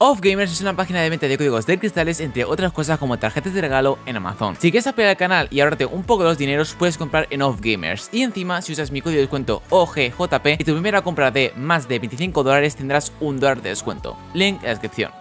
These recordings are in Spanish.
OffGamers es una página de venta de códigos de cristales entre otras cosas como tarjetas de regalo en Amazon. Si quieres apoyar el canal y ahorrarte un poco de los dineros, puedes comprar en OffGamers. Y encima, si usas mi código de descuento OGJP y tu primera compra de más de 25 dólares tendrás un dólar de descuento. Link en la descripción.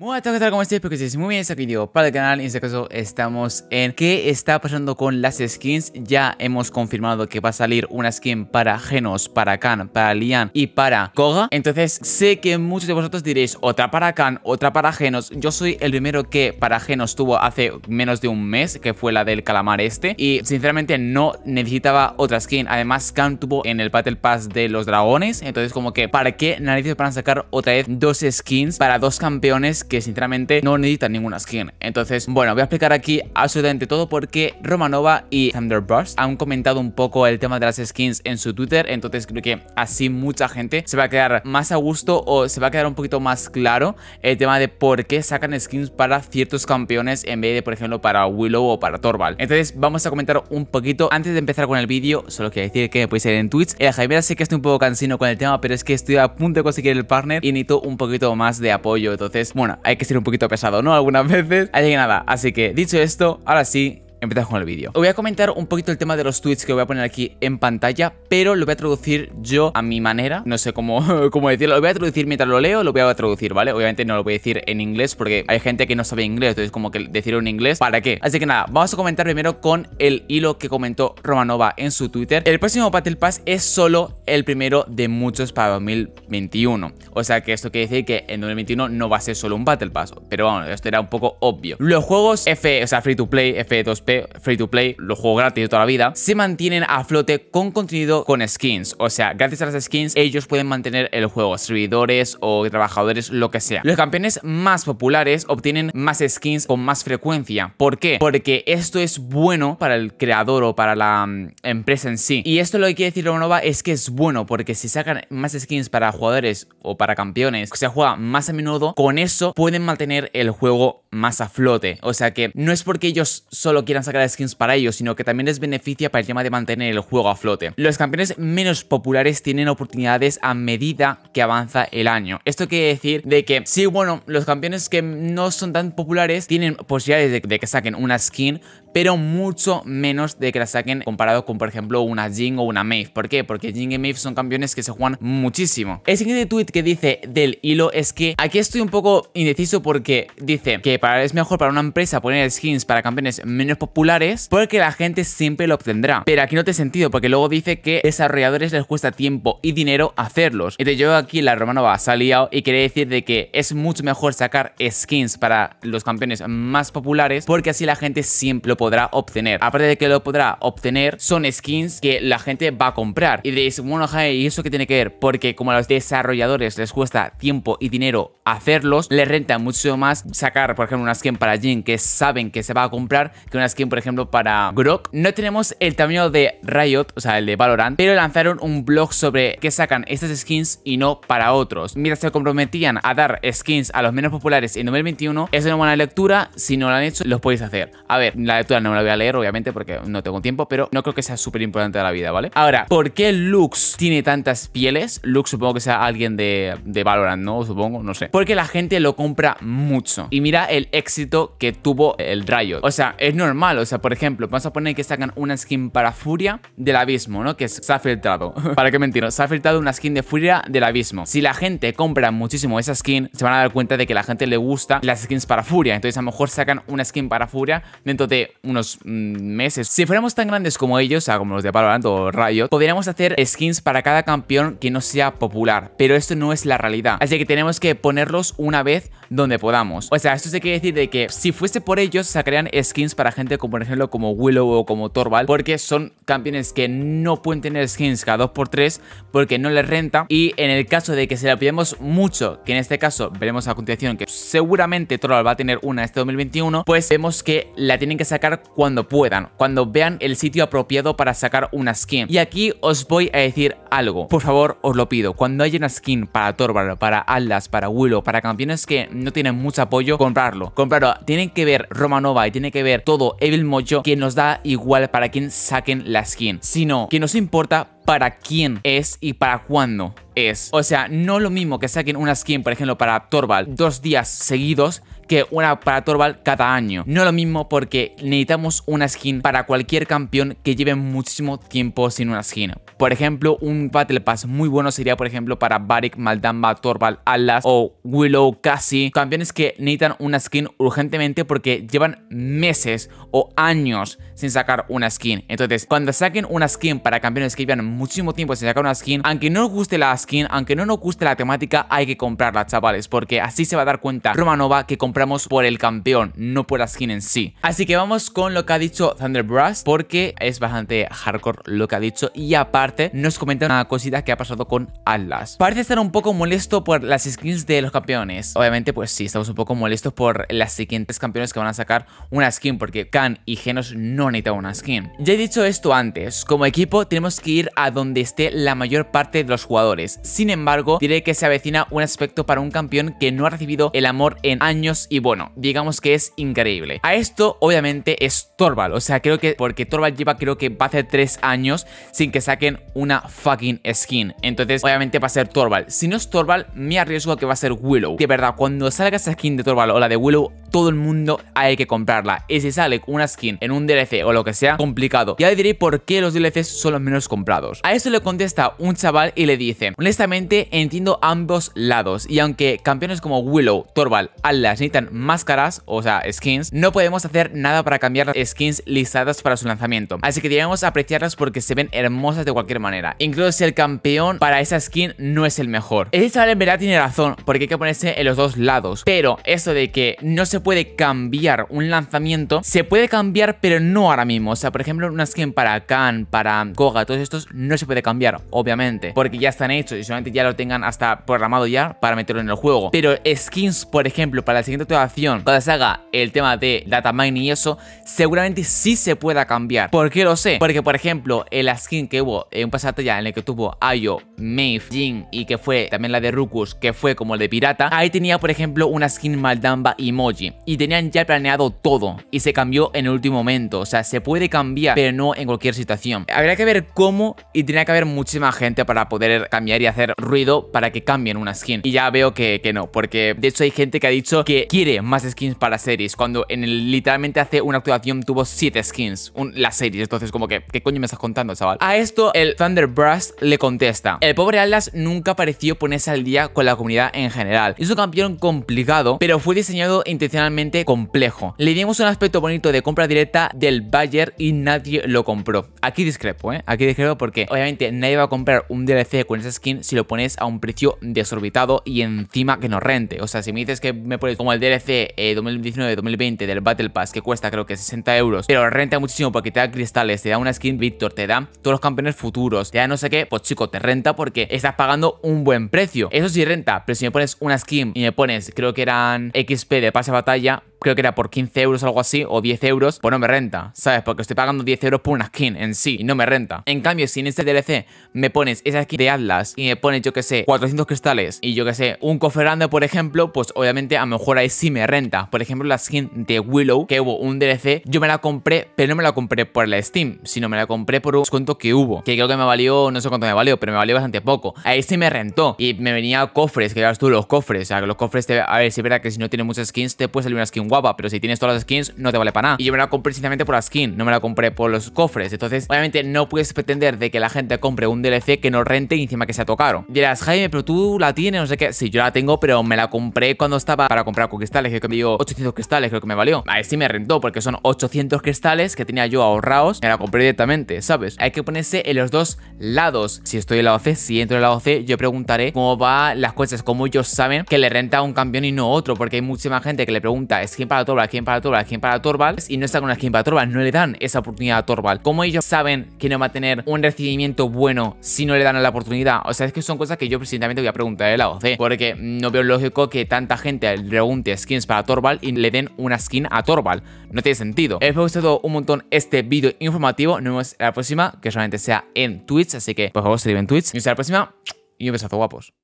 Muy buenas, ¿qué tal? ¿Cómo estáis? Espero que muy bien. Este vídeo para el canal. Y En este caso, estamos en qué está pasando con las skins. Ya hemos confirmado que va a salir una skin para Genos, para Khan, para Lian y para Koga. Entonces, sé que muchos de vosotros diréis otra para Khan, otra para Genos. Yo soy el primero que para Genos tuvo hace menos de un mes, que fue la del calamar este. Y sinceramente, no necesitaba otra skin. Además, Khan tuvo en el Battle Pass de los dragones. Entonces, como que, ¿para qué narices van a sacar otra vez dos skins para dos campeones? que sinceramente no necesitan ninguna skin. Entonces, bueno, voy a explicar aquí absolutamente todo porque Romanova y Thunderburst han comentado un poco el tema de las skins en su Twitter, entonces creo que así mucha gente se va a quedar más a gusto o se va a quedar un poquito más claro el tema de por qué sacan skins para ciertos campeones en vez de, por ejemplo, para Willow o para Torval Entonces, vamos a comentar un poquito. Antes de empezar con el vídeo, solo quiero decir que me podéis ir en Twitch. El Jaime sé que estoy un poco cansino con el tema, pero es que estoy a punto de conseguir el partner y necesito un poquito más de apoyo. Entonces, bueno, hay que ser un poquito pesado, ¿no? Algunas veces. Así que nada, así que dicho esto, ahora sí, empezamos con el vídeo. Voy a comentar un poquito el tema de los tweets que voy a poner aquí en pantalla, pero lo voy a traducir yo a mi manera. No sé cómo, cómo decirlo. Lo voy a traducir mientras lo leo, lo voy a traducir, ¿vale? Obviamente no lo voy a decir en inglés porque hay gente que no sabe inglés, entonces como que decirlo en inglés, ¿para qué? Así que nada, vamos a comentar primero con el hilo que comentó Romanova en su Twitter. El próximo Battle Pass es solo el primero de muchos para 2021. O sea que esto quiere decir que en 2021 no va a ser solo un Battle Pass, pero bueno, esto era un poco obvio. Los juegos F, o sea, Free to Play, F2P, free to play, los juegos gratis de toda la vida, se mantienen a flote con contenido con skins. O sea, gracias a las skins, ellos pueden mantener el juego, servidores o trabajadores, lo que sea. Los campeones más populares obtienen más skins con más frecuencia. ¿Por qué? Porque esto es bueno para el creador o para la mm, empresa en sí. Y esto lo que quiere decir Nova es que es bueno, porque si sacan más skins para jugadores o para campeones, que se juega más a menudo, con eso pueden mantener el juego más a flote. O sea que no es porque ellos solo quieran sacar skins para ellos, sino que también les beneficia para el tema de mantener el juego a flote. Los campeones menos populares tienen oportunidades a medida que avanza el año. Esto quiere decir de que, sí, bueno, los campeones que no son tan populares tienen posibilidades de, que saquen una skin, pero mucho menos de que la saquen comparado con, por ejemplo, una Jing o una Maeve. ¿Por qué? Porque Jing y Maeve son campeones que se juegan muchísimo. El siguiente tweet que dice del hilo es que aquí estoy un poco indeciso porque dice que es mejor para una empresa poner skins para campeones menos populares porque la gente siempre lo obtendrá. Pero aquí no he sentido porque luego dice que desarrolladores les cuesta tiempo y dinero hacerlos. Entonces yo aquí la Romanova se ha liado y quiere decir de que es mucho mejor sacar skins para los campeones más populares porque así la gente siempre lo podrá obtener. Aparte de que lo podrá obtener, son skins que la gente va a comprar. Y dices, bueno, ¿y eso qué tiene que ver? Porque como a los desarrolladores les cuesta tiempo y dinero hacerlos, les renta mucho más sacar, por una skin para Jin que saben que se va a comprar, que una skin, por ejemplo, para Grok. No tenemos el tamaño de Riot, o sea, el de Valorant, pero lanzaron un blog sobre que sacan estas skins y no para otros. mira se comprometían a dar skins a los menos populares en 2021, es una buena lectura. Si no lo han hecho, los podéis hacer. A ver, la lectura no me la voy a leer, obviamente, porque no tengo tiempo, pero no creo que sea súper importante de la vida, ¿vale? Ahora, ¿por qué Lux tiene tantas pieles? Lux supongo que sea alguien de, de Valorant, ¿no? Supongo, no sé. Porque la gente lo compra mucho. Y mira el éxito que tuvo el Riot. O sea, es normal, o sea, por ejemplo, vamos a poner que sacan una skin para Furia del abismo, ¿no? Que se ha filtrado. ¿Para qué mentir? Se ha filtrado una skin de Furia del abismo. Si la gente compra muchísimo esa skin, se van a dar cuenta de que la gente le gusta las skins para Furia. Entonces a lo mejor sacan una skin para Furia dentro de unos mm, meses. Si fuéramos tan grandes como ellos, o sea, como los de Valorant o Riot, podríamos hacer skins para cada campeón que no sea popular. Pero esto no es la realidad. Así que tenemos que ponerlos una vez donde podamos. O sea, esto de que decir de que si fuese por ellos sacarían skins para gente como por ejemplo como Willow o como Torval porque son campeones que no pueden tener skins cada 2x3 porque no les renta y en el caso de que se la pidamos mucho, que en este caso veremos a continuación que seguramente Torval va a tener una este 2021, pues vemos que la tienen que sacar cuando puedan, cuando vean el sitio apropiado para sacar una skin. Y aquí os voy a decir algo, por favor os lo pido, cuando haya una skin para Torvald para aldas para Willow, para campeones que no tienen mucho apoyo, comprarlo comprarlo. Tienen que ver Romanova y tiene que ver todo Evil Mojo que nos da igual para quien saquen la skin. sino que nos importa para quién es y para cuándo es. O sea, no lo mismo que saquen una skin, por ejemplo, para Torval dos días seguidos que una para Torval cada año. No lo mismo porque necesitamos una skin para cualquier campeón que lleve muchísimo tiempo sin una skin. Por ejemplo, un Battle Pass muy bueno sería, por ejemplo, para Barik, Maldamba, Torval, Alas o Willow, Cassie. Campeones que necesitan una skin urgentemente porque llevan meses o años sin sacar una skin. Entonces, cuando saquen una skin para campeones que llevan muchísimo tiempo sin sacar una skin. Aunque no nos guste la skin, aunque no nos guste la temática, hay que comprarla, chavales, porque así se va a dar cuenta Romanova que compramos por el campeón, no por la skin en sí. Así que vamos con lo que ha dicho Thunderbrush, porque es bastante hardcore lo que ha dicho y aparte nos comenta una cosita que ha pasado con Atlas. Parece estar un poco molesto por las skins de los campeones. Obviamente, pues sí, estamos un poco molestos por las siguientes campeones que van a sacar una skin, porque Khan y Genos no necesitan una skin. Ya he dicho esto antes, como equipo tenemos que ir a donde esté la mayor parte de los jugadores. Sin embargo, diré que se avecina un aspecto para un campeón que no ha recibido el amor en años y bueno, digamos que es increíble. A esto, obviamente, es Torval, o sea, creo que porque Torval lleva creo que va a hacer 3 años sin que saquen una fucking skin. Entonces, obviamente va a ser Torval. Si no es Torval, me arriesgo a que va a ser Willow. De verdad, cuando salga esa skin de Torval o la de Willow, todo el mundo hay que comprarla. Y si sale una skin en un DLC o lo que sea, complicado. Ya le diré por qué los DLCs son los menos comprados. A eso le contesta un chaval y le dice, honestamente entiendo ambos lados y aunque campeones como Willow, Torval, Atlas necesitan máscaras, o sea, skins, no podemos hacer nada para cambiar las skins listadas para su lanzamiento. Así que debemos apreciarlas porque se ven hermosas de cualquier manera. Incluso si el campeón para esa skin no es el mejor. ese chaval en verdad tiene razón porque hay que ponerse en los dos lados. Pero eso de que no se puede cambiar un lanzamiento, se puede cambiar, pero no ahora mismo. O sea, por ejemplo, una skin para Khan, para Koga, todos estos, no se puede cambiar, obviamente, porque ya están hechos y solamente ya lo tengan hasta programado ya para meterlo en el juego. Pero skins, por ejemplo, para la siguiente actuación cuando se haga el tema de data mining y eso, seguramente sí se pueda cambiar. ¿Por qué lo sé? Porque, por ejemplo, el skin que hubo en un pasado ya en el que tuvo Ayo, Maeve, Jin y que fue también la de Rukus, que fue como el de pirata, ahí tenía, por ejemplo, una skin Maldamba emoji y tenían ya planeado todo y se cambió en el último momento. O sea, se puede cambiar, pero no en cualquier situación. Habría que ver cómo y tenía que haber muchísima gente para poder cambiar y hacer ruido para que cambien una skin. Y ya veo que, no, porque de hecho hay gente que ha dicho que quiere más skins para series, cuando en el literalmente hace una actuación tuvo 7 skins, las series Entonces, como que, ¿qué coño me estás contando, chaval? A esto el Thunderbrush le contesta. El pobre Atlas nunca pareció ponerse al día con la comunidad en general. Es un campeón complicado, pero fue diseñado intencionalmente complejo. Le dimos un aspecto bonito de compra directa del Bayer y nadie lo compró. Aquí discrepo, ¿eh? Aquí discrepo porque obviamente nadie va a comprar un DLC con esa skin si lo pones a un precio desorbitado y encima que no rente. O sea, si me dices que me pones como el DLC 2019-2020 eh, del Battle Pass que cuesta creo que 60 euros, pero renta muchísimo porque te da cristales, te da una skin Víctor te da todos los campeones futuros, te da no sé qué, pues chico, te renta porque estás pagando un buen precio. Eso sí renta, pero si me pones una skin y me pones, creo que eran XP de pase batalla batalla creo que era por 15 euros o algo así, o 10 euros, pues no me renta, ¿sabes? Porque estoy pagando 10 euros por una skin en sí y no me renta. En cambio, si en este DLC me pones esa skin de Atlas y me pones, yo que sé, 400 cristales y yo que sé, un cofre grande, por ejemplo, pues obviamente a lo mejor ahí sí me renta. Por ejemplo, la skin de Willow, que hubo un DLC, yo me la compré, pero no me la compré por la Steam, sino me la compré por un descuento que hubo, que creo que me valió, no sé cuánto me valió, pero me valió bastante poco. Ahí sí me rentó y me venía cofres, que veas tú los cofres, o sea, que los cofres, te, a ver, si es verdad que si no tiene muchas skins, te puedes salir una skin guapa, pero si tienes todas las skins no te vale para nada. Y yo me la compré precisamente por la skin, no me la compré por los cofres. Entonces, obviamente no puedes pretender de que la gente compre un DLC que no rente y encima que sea tocaro. Dirás, Jaime, pero tú la tienes, no sé qué. Sí, yo la tengo, pero me la compré cuando estaba para comprar con cristales, que me dio 800 cristales, creo que me valió. Ahí sí me rentó porque son 800 cristales que tenía yo ahorrados, me la compré directamente, ¿sabes? Hay que ponerse en los dos lados. Si estoy en la lado C, si entro en la lado C, yo preguntaré cómo va las cosas, cómo ellos saben que le renta un campeón y no otro, porque hay muchísima gente que le pregunta, es que ¿Quién para Torval, ¿Quién para Torval, ¿Quién para Torval y no está con una skin para Torval, no le dan esa oportunidad a Torval. ¿Cómo ellos saben que no va a tener un recibimiento bueno si no le dan la oportunidad? O sea, es que son cosas que yo precisamente voy a preguntar a la OC, porque no veo lógico que tanta gente le pregunte skins para Torval y le den una skin a Torval. No tiene sentido. Espero que os haya gustado un montón este vídeo informativo. Nos vemos en la próxima, que solamente sea en Twitch, así que por favor, se en Twitch. Y hasta la próxima y un besazo guapos.